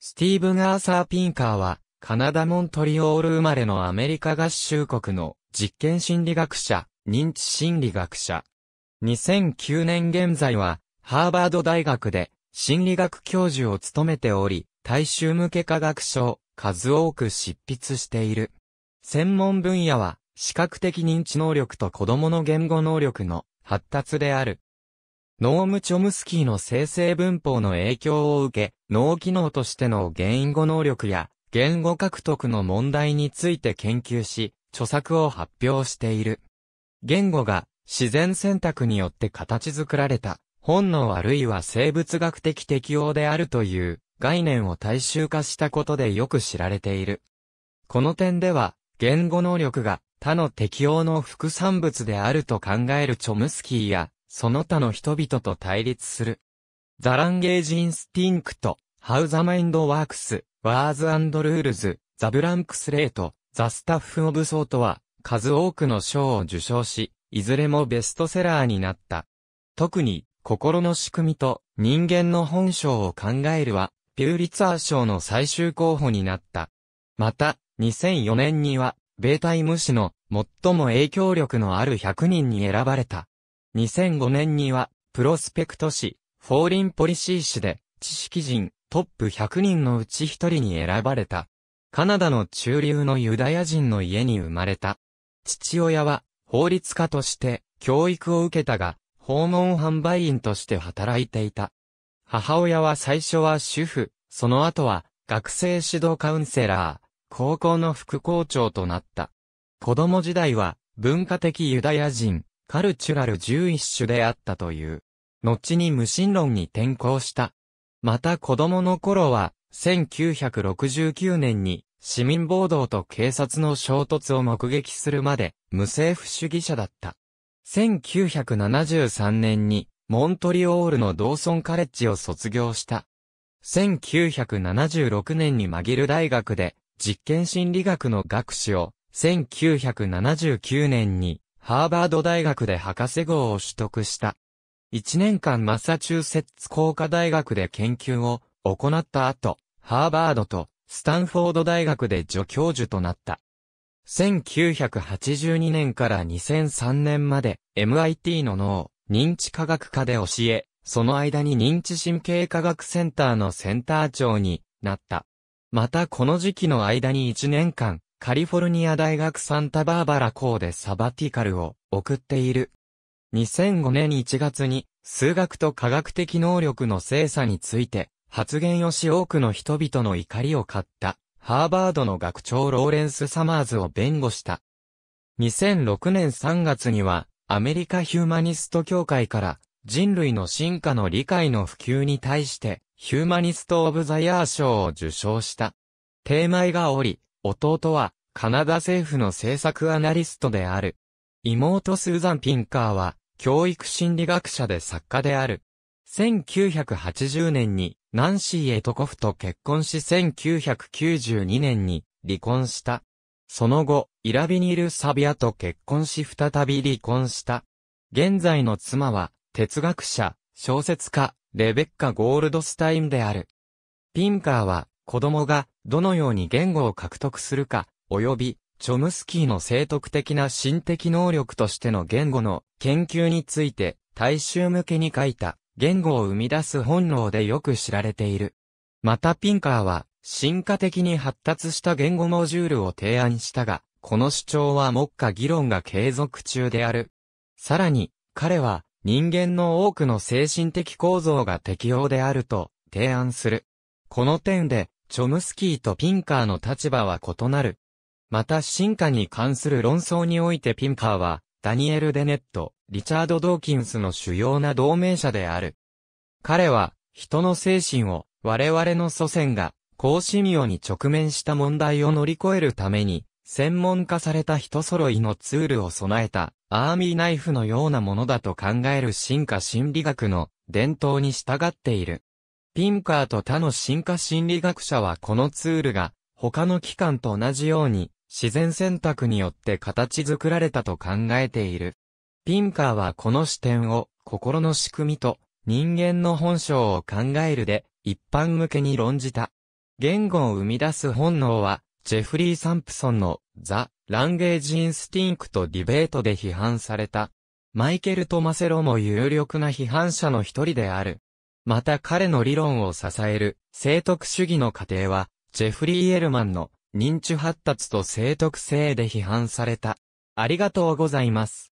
スティーブン・アーサー・ピンカーは、カナダ・モントリオール生まれのアメリカ合衆国の実験心理学者、認知心理学者。2009年現在は、ハーバード大学で心理学教授を務めており、大衆向け科学書を数多く執筆している。専門分野は、視覚的認知能力と子供の言語能力の発達である。ノーム・チョムスキーの生成文法の影響を受け、脳機能としての言語能力や言語獲得の問題について研究し、著作を発表している。言語が自然選択によって形作られた本能あるいは生物学的適応であるという概念を大衆化したことでよく知られている。この点では言語能力が他の適応の副産物であると考えるチョムスキーやその他の人々と対立する。ザランゲージインスティンクト、ハウザマインドワークス、ワーズルールズ、ザブランクスレート、ザスタッフオブソートは、数多くの賞を受賞し、いずれもベストセラーになった。特に、心の仕組みと人間の本性を考えるは、ピューリツァー賞の最終候補になった。また、2004年には、ベータイム氏の最も影響力のある100人に選ばれた。2005年には、プロスペクト誌、フォーリンポリシー誌で、知識人、トップ100人のうち1人に選ばれた。カナダの中流のユダヤ人の家に生まれた。父親は、法律家として、教育を受けたが、訪問販売員として働いていた。母親は最初は主婦、その後は、学生指導カウンセラー、高校の副校長となった。子供時代は、文化的ユダヤ人、カルチュラル11種であったという。後に無神論に転向した。また子供の頃は、1969年に市民暴動と警察の衝突を目撃するまで無政府主義者だった。1973年にモントリオールのドーソンカレッジを卒業した。1976年にマギル大学で実験心理学の学士を、1979年にハーバード大学で博士号を取得した。1年間マサチューセッツ工科大学で研究を行った後、ハーバードとスタンフォード大学で助教授となった。1982年から2003年まで MIT の脳、認知科学科で教え、その間に認知神経科学センターのセンター長になった。またこの時期の間に1年間、カリフォルニア大学サンタバーバラ校でサバティカルを送っている。2005年1月に数学と科学的能力の精査について発言をし多くの人々の怒りを買ったハーバードの学長ローレンス・サマーズを弁護した。2006年3月にはアメリカヒューマニスト協会から人類の進化の理解の普及に対してヒューマニスト・オブ・ザ・ヤー賞を受賞した。テーマイがおり、弟は、カナダ政府の政策アナリストである。妹スーザン・ピンカーは、教育心理学者で作家である。1980年に、ナンシー・エトコフと結婚し1992年に離婚した。その後、イラビニル・サビアと結婚し再び離婚した。現在の妻は、哲学者、小説家、レベッカ・ゴールドスタインである。ピンカーは、子供がどのように言語を獲得するか、及び、チョムスキーの正徳的な心的能力としての言語の研究について、大衆向けに書いた言語を生み出す本能でよく知られている。またピンカーは、進化的に発達した言語モジュールを提案したが、この主張は目下議論が継続中である。さらに、彼は、人間の多くの精神的構造が適用であると提案する。この点で、チョムスキーとピンカーの立場は異なる。また進化に関する論争においてピンカーは、ダニエル・デネット、リチャード・ドーキンスの主要な同盟者である。彼は、人の精神を、我々の祖先が、高神妙に直面した問題を乗り越えるために、専門化された人揃いのツールを備えた、アーミーナイフのようなものだと考える進化心理学の伝統に従っている。ピンカーと他の進化心理学者はこのツールが、他の機関と同じように、自然選択によって形作られたと考えている。ピンカーはこの視点を、心の仕組みと、人間の本性を考えるで、一般向けに論じた。言語を生み出す本能は、ジェフリー・サンプソンの、ザ・ランゲージ・インスティンクとディベートで批判された。マイケル・トマセロも有力な批判者の一人である。また彼の理論を支える、生徳主義の過程は、ジェフリー・エルマンの認知発達と生徳性で批判された。ありがとうございます。